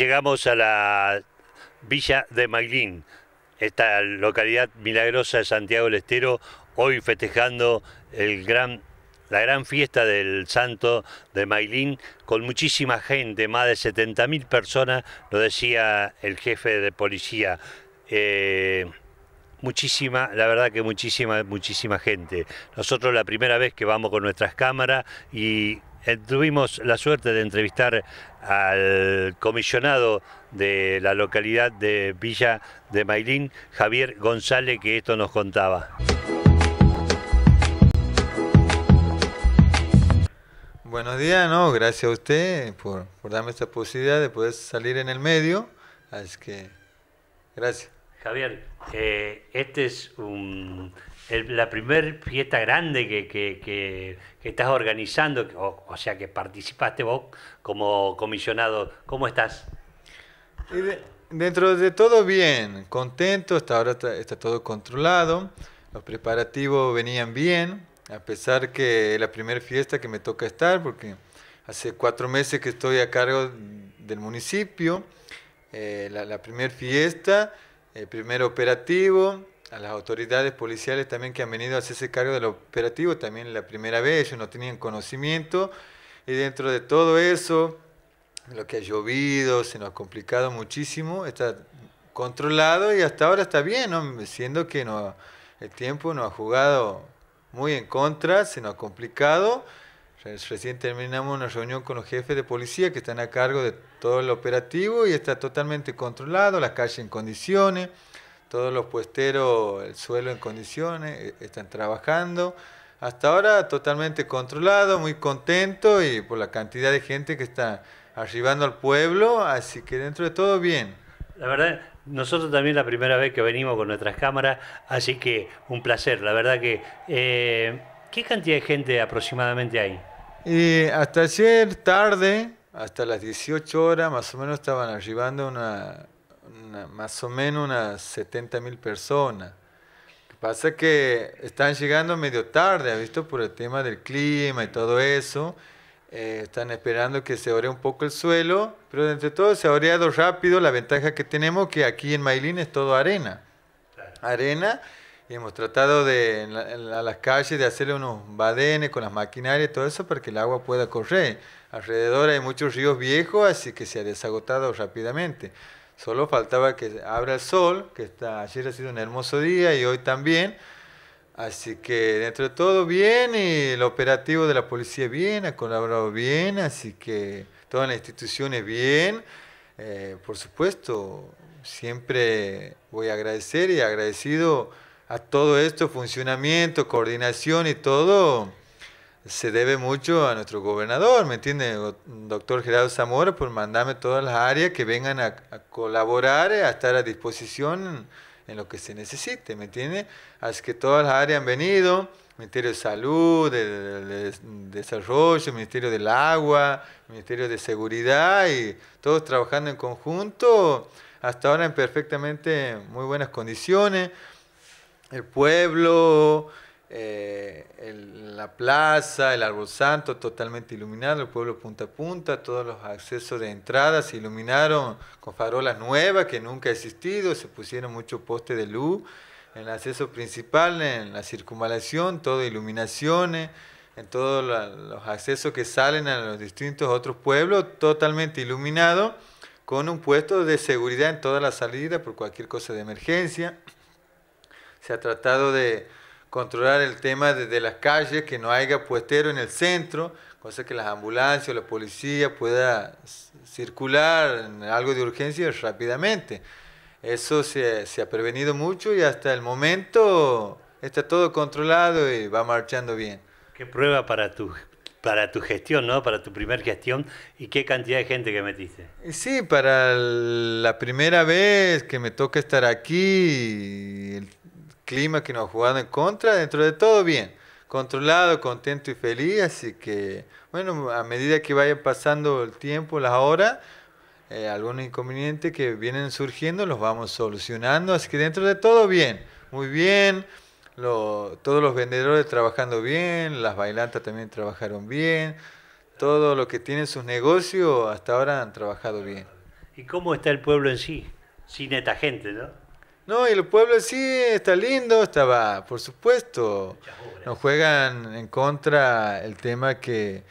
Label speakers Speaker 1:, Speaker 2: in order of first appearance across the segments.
Speaker 1: llegamos a la villa de Mailín, esta localidad milagrosa de Santiago del Estero, hoy festejando la gran fiesta del santo de Mailín con muchísima gente, más de 70.000 personas, lo decía el jefe de policía. Eh, muchísima, la verdad que muchísima, muchísima gente. Nosotros la primera vez que vamos con nuestras cámaras y eh, tuvimos la suerte de entrevistar al comisionado de la localidad de Villa de Mailín, Javier González, que
Speaker 2: esto nos contaba. Buenos días, ¿no? Gracias a usted por, darme esta posibilidad de poder salir en el medio. Así que, gracias. Javier, esta eh, este
Speaker 1: es la primer fiesta grande que, estás organizando, o, sea que participaste vos como comisionado. ¿Cómo estás?
Speaker 2: dentro de todo bien, contento, hasta ahora está, todo controlado, los preparativos venían bien, a pesar que la primera fiesta que me toca estar, porque hace cuatro meses que estoy a cargo del municipio, eh, la, la primera fiesta el primer operativo, a las autoridades policiales también que han venido a hacerse cargo del operativo, también la primera vez, ellos no tenían conocimiento, y dentro de todo eso, lo que ha llovido, se nos ha complicado muchísimo, está controlado y hasta ahora está bien, ¿no? siendo que no, el tiempo nos ha jugado muy en contra, se nos ha complicado. Recién terminamos una reunión con los jefes de policía que están a cargo de todo el operativo y está totalmente controlado, la calles en condiciones, todos los puesteros, el suelo en condiciones, e, están trabajando. Hasta ahora totalmente controlado, muy contento y por la cantidad de gente que está arribando al pueblo, así que dentro de todo bien.
Speaker 1: La verdad, nosotros también la primera vez que venimos con nuestras cámaras, así que un placer, la verdad que... Eh, ¿Qué cantidad de gente aproximadamente hay?
Speaker 2: Y hasta ayer tarde, hasta las 18 horas, más o menos estaban arribando una, más o menos unas 70.000 personas. Lo que pasa es que están llegando medio tarde, ¿ha visto? Por el tema del clima y todo eso. Eh, están esperando que se ore un poco el suelo, pero entre todo se ha oreado rápido. La ventaja que tenemos que aquí en Mailín es todo arena. Arena y hemos tratado de a las calles de hacerle unos badenes con las maquinarias y todo eso para que el agua pueda correr. Alrededor hay muchos ríos viejos, así que se ha desagotado rápidamente. Solo faltaba que abra el sol, que está, ayer ha sido un hermoso día y hoy también. Así que dentro de todo bien y el operativo de la policía bien, ha colaborado bien, así que todas las instituciones bien. Eh, por supuesto, siempre voy a agradecer y agradecido a todo esto, funcionamiento, coordinación y todo, se debe mucho a nuestro gobernador, ¿me entiende? Doctor Gerardo Zamora, por mandarme todas las áreas que vengan a, colaborar, a estar a disposición en lo que se necesite, ¿me entiende? Así que todas las áreas han venido, Ministerio de Salud, Desarrollo, Ministerio del Agua, Ministerio de Seguridad y todos trabajando en conjunto, hasta ahora en perfectamente muy buenas condiciones el pueblo, eh, la plaza, el árbol santo totalmente iluminado, el pueblo punta a punta, todos los accesos de entrada se iluminaron con farolas nuevas que nunca han existido, se pusieron muchos postes de luz en el acceso principal, en la circunvalación, todo iluminaciones, en todos los accesos que salen a los distintos otros pueblos, totalmente iluminado, con un puesto de seguridad en toda la salida por cualquier cosa de emergencia se ha tratado de controlar el tema desde las calles, que no haya puestero en el centro, cosa que las ambulancias o la policía pueda circular en algo de urgencia rápidamente. Eso se, ha prevenido mucho y hasta el momento está todo controlado y va marchando bien. Qué prueba para tu,
Speaker 1: para tu gestión, ¿no? Para tu primer gestión y qué cantidad de gente que metiste.
Speaker 2: Sí, para la primera vez que me toca estar aquí, el clima que nos ha jugado en contra, dentro de todo bien, controlado, contento y feliz, así que bueno, a medida que vaya pasando el tiempo, las horas, eh, algunos inconvenientes que vienen surgiendo los vamos solucionando, así que dentro de todo bien, muy bien, lo, todos los vendedores trabajando bien, las bailantas también trabajaron bien, todo lo que tienen sus negocios hasta ahora han trabajado bien. ¿Y cómo está el pueblo en sí? Sin esta gente, ¿no? No, y el pueblo sí está lindo, estaba, por supuesto. Nos juegan en contra el tema que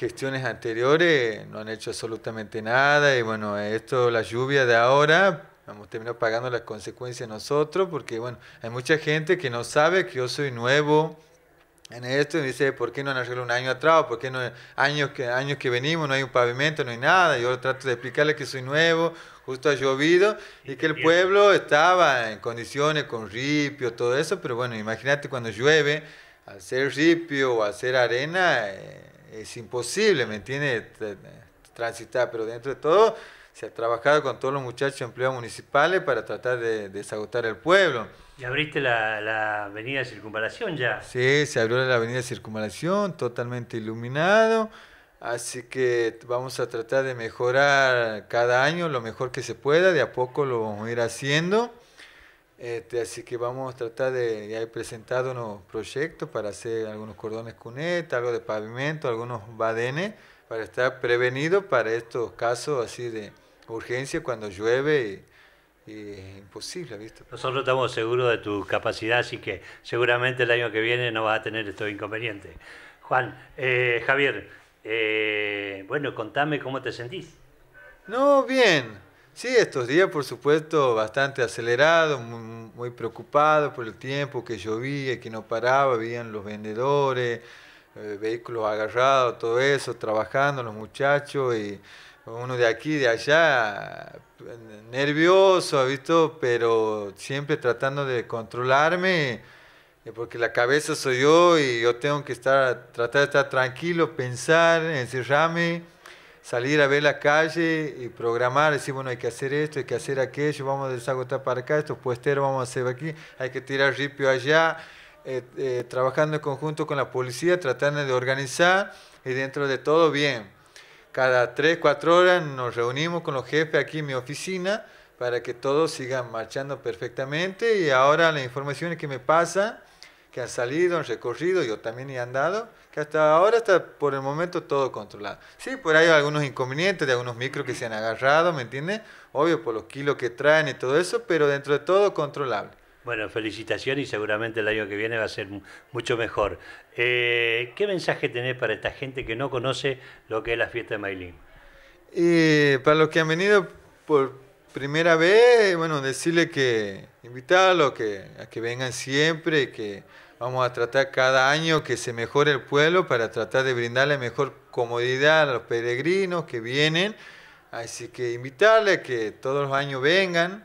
Speaker 2: gestiones anteriores no han hecho absolutamente nada y bueno, esto, la lluvia de ahora, vamos a terminar pagando las consecuencias nosotros porque bueno, hay mucha gente que no sabe que yo soy nuevo en esto y dice, ¿por qué no han arreglado un año atrás? ¿Por qué no años que, años que venimos, no hay un pavimento, no hay nada? Yo trato de explicarle que soy nuevo, justo ha llovido y que el pueblo estaba en condiciones con ripio, todo eso, pero bueno, imagínate cuando llueve, al ser ripio o al ser arena, eh, es imposible, ¿me entiendes? Transitar, pero dentro de todo se ha trabajado con todos los muchachos empleados municipales para tratar de desagotar el pueblo. ¿Y abriste la, la avenida de circunvalación ya? Sí, se abrió la avenida circunvalación, totalmente iluminado. Así que vamos a tratar de mejorar cada año lo mejor que se pueda, de a poco lo vamos a ir haciendo. Este, así que vamos a tratar de, ya he presentado unos proyectos para hacer algunos cordones cunet, algo de pavimento, algunos badenes, para estar prevenido para estos casos así de urgencia cuando llueve y, es imposible, visto? Nosotros estamos seguros de tu
Speaker 1: capacidad, así que seguramente el año que viene no vas a tener estos inconvenientes. Juan, eh, Javier, eh, bueno, contame cómo te sentís.
Speaker 2: No, bien. Sí, estos días, por supuesto, bastante acelerado, muy, preocupado por el tiempo que llovía, que no paraba, habían los vendedores, eh, vehículos agarrados, todo eso, trabajando los muchachos y uno de aquí, de allá, eh, nervioso, ¿ha visto? Pero siempre tratando de controlarme eh, porque la cabeza soy yo y yo tengo que estar, tratar de estar tranquilo, pensar, encerrarme, salir a ver la calle y programar, decir, bueno, hay que hacer esto, hay que hacer aquello, vamos a desagotar para acá, estos puesteros vamos a hacer aquí, hay que tirar ripio allá, eh, eh, trabajando en conjunto con la policía, tratando de organizar y dentro de todo bien. Cada tres, cuatro horas nos reunimos con los jefes aquí en mi oficina para que todo siga marchando perfectamente y ahora la información que me pasa que han salido, han recorrido, yo también he andado, que hasta ahora está por el momento todo controlado. Sí, por ahí hay algunos inconvenientes de algunos micros que se han agarrado, ¿me entiendes? Obvio, por los kilos que traen y todo eso, pero dentro de todo controlable. Bueno, felicitaciones
Speaker 1: y seguramente el año que viene va a ser mucho mejor. Eh, ¿Qué mensaje tenés para esta gente que no conoce lo que es la fiesta de Mailín?
Speaker 2: Y para los que han venido por primera vez, bueno, decirle que invitarlos que, a que vengan siempre que Vamos a tratar cada año que se mejore el pueblo para tratar de brindarle mejor comodidad a los peregrinos que vienen. Así que invitarles que todos los años vengan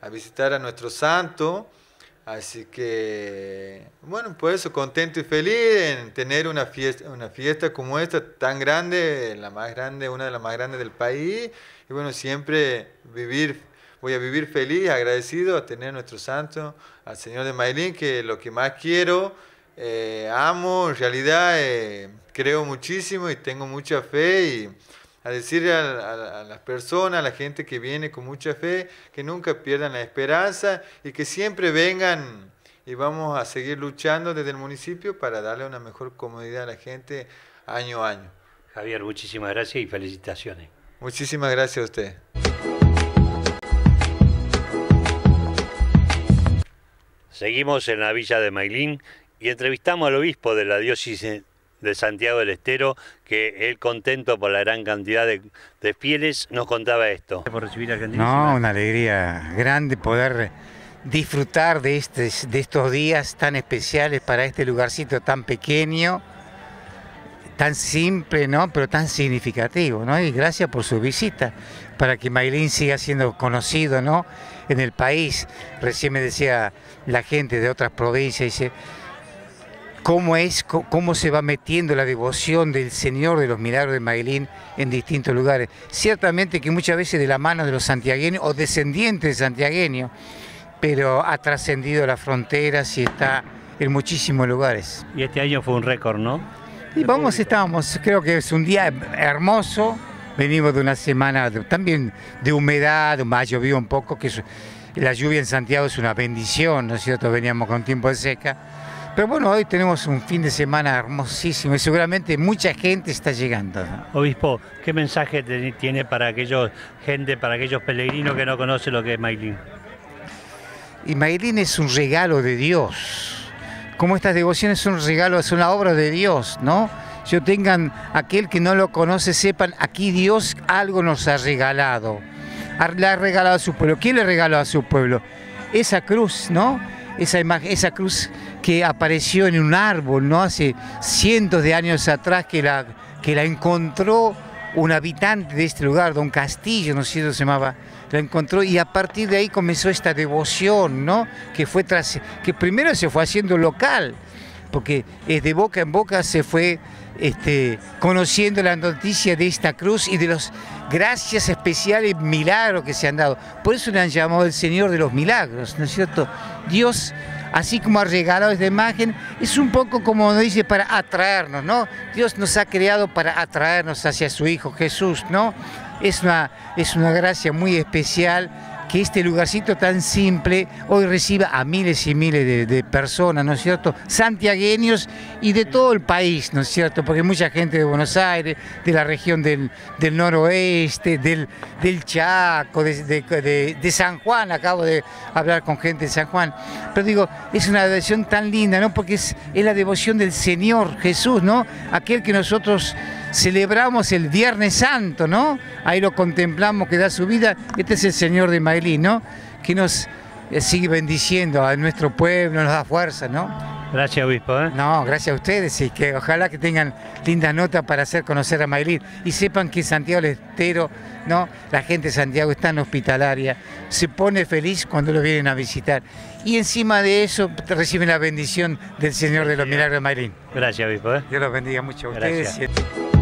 Speaker 2: a visitar a nuestro santo. Así que, bueno, por eso contento y feliz en tener una fiesta, una fiesta como esta, tan grande, la más grande, una de las más grandes del país. Y bueno, siempre vivir voy a vivir feliz, agradecido a tener nuestro santo, al Señor de Mailín, que lo que más quiero, eh, amo, en realidad eh, creo muchísimo y tengo mucha fe y a decirle a, a, las personas, a la gente que viene con mucha fe, que nunca pierdan la esperanza y que siempre vengan y vamos a seguir luchando desde el municipio para darle una mejor comodidad a la gente año a año. Javier, muchísimas gracias y felicitaciones. Muchísimas gracias a usted.
Speaker 1: Seguimos en la villa de Mailín y entrevistamos al obispo de la diócesis de Santiago del Estero, que él contento por la gran cantidad de, fieles nos contaba esto. Por recibir no,
Speaker 3: una alegría grande poder disfrutar este, de, estos días tan especiales para este lugarcito tan pequeño, tan simple, ¿no? pero tan significativo. ¿no? Y gracias por su visita, para que Mailín siga siendo conocido, ¿no? en el país. Recién me decía la gente de otras provincias, dice, cómo es, cómo se va metiendo la devoción del Señor de los Milagros de Maguelín en distintos lugares. Ciertamente que muchas veces de la mano de los santiagueños o descendientes de santiagueños, pero ha trascendido las fronteras y está en muchísimos lugares. Y este año fue un récord, ¿no? Y vamos, estábamos, creo que es un día hermoso, Venimos de una semana también de humedad, más llovido un poco, que la lluvia en Santiago es una bendición, ¿no es cierto? Veníamos con tiempo de seca. Pero bueno, hoy tenemos un fin de semana hermosísimo y seguramente mucha gente está llegando. Obispo, ¿qué mensaje tiene para aquellos gente, para
Speaker 1: aquellos peregrinos que no conocen lo que es Mailín?
Speaker 3: Y Mailín es un regalo de Dios como estas devociones son un regalo, es una obra de Dios, ¿no? Yo tengan aquel que no lo conoce, sepan, aquí Dios algo nos ha regalado. Le ha regalado a su pueblo. ¿Quién le regaló a su pueblo? Esa cruz, ¿no? Esa, imagen, esa cruz que apareció en un árbol, ¿no? Hace cientos de años atrás que la, que la encontró un habitante de este lugar, don Castillo, no sé si se llamaba, lo encontró y a partir de ahí comenzó esta devoción, ¿no? Que fue tras, que primero se fue haciendo local, porque eh, de boca en boca se fue este, conociendo la noticia de esta cruz y de los gracias especiales milagros que se han dado. Por eso le han llamado el Señor de los Milagros, ¿no es cierto? Dios así como ha regalado esta imagen, es un poco como nos dice, para atraernos, ¿no? Dios nos ha creado para atraernos hacia su Hijo Jesús, ¿no? Es una, es una gracia muy especial que este lugarcito tan simple hoy reciba a miles y miles de, personas, ¿no es cierto? Santiagueños y de todo el país, ¿no es cierto? Porque mucha gente de Buenos Aires, de la región del, noroeste, del, Chaco, de, San Juan, acabo de hablar con gente de San Juan. Pero digo, es una devoción tan linda, ¿no? Porque es la devoción del Señor Jesús, ¿no? Aquel que nosotros celebramos el Viernes Santo, ¿no? Ahí lo contemplamos que da su vida. Este es el Señor de Maylín, ¿no? Que nos eh, sigue bendiciendo a nuestro pueblo, nos da fuerza, ¿no? Gracias, obispo. ¿eh? No, gracias a ustedes y que ojalá que tengan lindas notas para hacer conocer a Maylín. y sepan que Santiago del Estero, ¿no? la gente de Santiago está en hospitalaria, se pone feliz cuando lo vienen a visitar y encima de eso reciben la bendición del Señor de los Milagros de Mailín. Gracias, obispo. ¿eh? Dios los bendiga mucho a ustedes. Gracias.